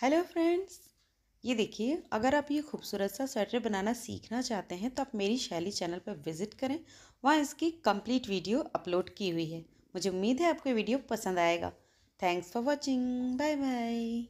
hello friends ये देखिए अगर आप ये खूबसूरत सा स्वेटर बनाना सीखना चाहते हैं तो आप मेरी शैली चैनल पर विज़िट करें वहाँ इसकी कंप्लीट वीडियो अपलोड की हुई है मुझे उम्मीद है आपको वीडियो पसंद आएगा thanks for watching bye bye